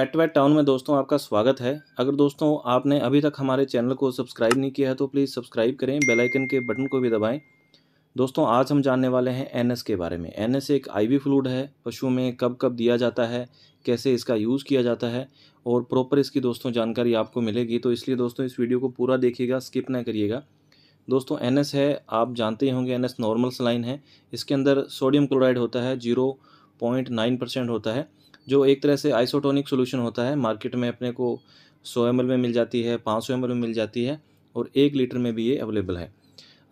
पेट wait town में दोस्तों आपका स्वागत है अगर दोस्तों आपने अभी तक हमारे चैनल को सब्सक्राइब नहीं किया है तो प्लीज़ सब्सक्राइब करें बेल आइकन के बटन को भी दबाएं दोस्तों आज हम जानने वाले हैं एनएस के बारे में एनएस एक आईवी फ्लूड है पशु में कब कब दिया जाता है कैसे इसका यूज़ किया जाता है और प्रॉपर इसकी दोस्तों जानकारी आपको मिलेगी तो इसलिए दोस्तों इस वीडियो को पूरा देखिएगा स्किप ना करिएगा दोस्तों एन है आप जानते ही होंगे एन नॉर्मल सलाइन है इसके अंदर सोडियम क्लोराइड होता है जीरो पॉइंट नाइन परसेंट होता है जो एक तरह से आइसोटोनिक सोल्यूशन होता है मार्केट में अपने को सौ एम में मिल जाती है पाँच सौ एम में मिल जाती है और एक लीटर में भी ये अवेलेबल है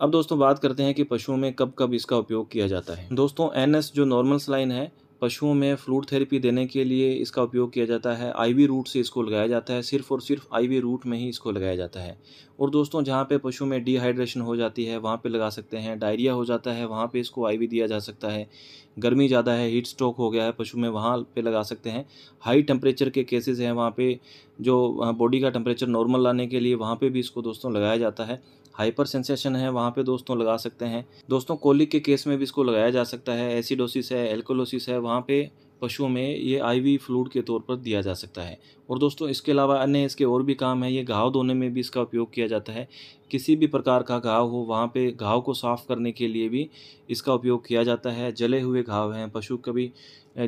अब दोस्तों बात करते हैं कि पशुओं में कब कब इसका उपयोग किया जाता है दोस्तों एन जो नॉर्मल स्लाइन है पशुओं में फ्लूड थेरेपी देने के लिए इसका उपयोग किया जाता है आईवी रूट से इसको लगाया जाता है सिर्फ और सिर्फ आईवी रूट में ही इसको लगाया जाता है और दोस्तों जहाँ पे पशु में डिहाइड्रेशन हो जाती है वहाँ पे लगा सकते हैं डायरिया हो जाता है वहाँ पे इसको आईवी दिया जा सकता है गर्मी ज़्यादा है हीट स्ट्रोक हो गया है पशु में वहाँ पे लगा सकते हैं हाई टेम्परेचर के केसेस हैं वहाँ पे जो बॉडी का टेम्परेचर नॉर्मल लाने के लिए वहाँ पर भी इसको दोस्तों लगाया जाता है हाइपर सेंसेशन है वहाँ पे दोस्तों लगा सकते हैं दोस्तों कोलिक के केस में भी इसको लगाया जा सकता है एसिडोसिस है एल्कोलोसिस है वहाँ पे पशुओं में ये आईवी फ्लूड के तौर पर दिया जा सकता है और दोस्तों इसके अलावा अन्य इसके और भी काम है ये घाव धोने में भी इसका उपयोग किया जाता है किसी भी प्रकार का घाव हो वहाँ पे घाव को साफ़ करने के लिए भी इसका उपयोग किया जाता है जले हुए घाव हैं पशु कभी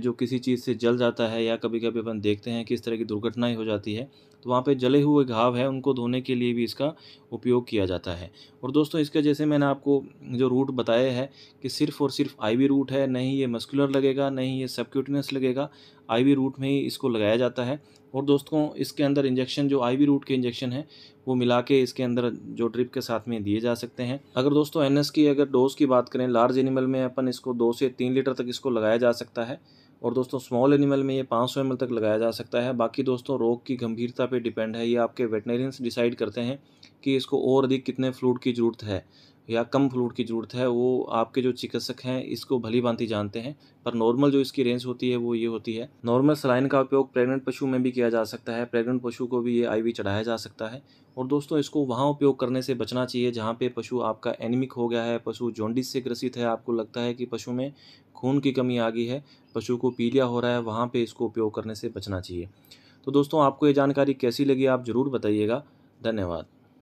जो किसी चीज़ से जल जाता है या कभी कभी अपन देखते हैं कि इस तरह की दुर्घटनाएँ हो जाती है तो वहाँ पे जले हुए घाव है उनको धोने के लिए भी इसका उपयोग किया जाता है और दोस्तों इसका जैसे मैंने आपको जो रूट बताया है कि सिर्फ़ और सिर्फ आईवी रूट है नहीं ये मस्कुलर लगेगा नहीं ये सबक्यूटिनस ड्राइनेस लगेगा आईवी रूट में ही इसको लगाया जाता है और दोस्तों इसके अंदर इंजेक्शन जो आईवी रूट के इंजेक्शन है वो मिला के इसके अंदर जो ड्रिप के साथ में दिए जा सकते हैं अगर दोस्तों एनएस की अगर डोज की बात करें लार्ज एनिमल में अपन इसको दो से तीन लीटर तक इसको लगाया जा सकता है और दोस्तों स्मॉल एनिमल में ये 500 सौ तक लगाया जा सकता है बाकी दोस्तों रोग की गंभीरता पे डिपेंड है ये आपके वेटनेरियंस डिसाइड करते हैं कि इसको और अधिक कितने फ्लूड की ज़रूरत है या कम फ्लूड की ज़रूरत है वो आपके जो चिकित्सक हैं इसको भली भांति जानते हैं पर नॉर्मल जो इसकी रेंज होती है वो ये होती है नॉर्मल सलाइन का उपयोग प्रेग्नेंट पशु में भी किया जा सकता है प्रेग्नेंट पशु को भी ये आईवी चढ़ाया जा सकता है और दोस्तों इसको वहाँ उपयोग करने से बचना चाहिए जहाँ पर पशु आपका एनिमिक हो गया है पशु जोंडिस से ग्रसित है आपको लगता है कि पशु में खून की कमी आ गई है पशु को पीलिया हो रहा है वहाँ पर इसको उपयोग करने से बचना चाहिए तो दोस्तों आपको ये जानकारी कैसी लगी आप ज़रूर बताइएगा धन्यवाद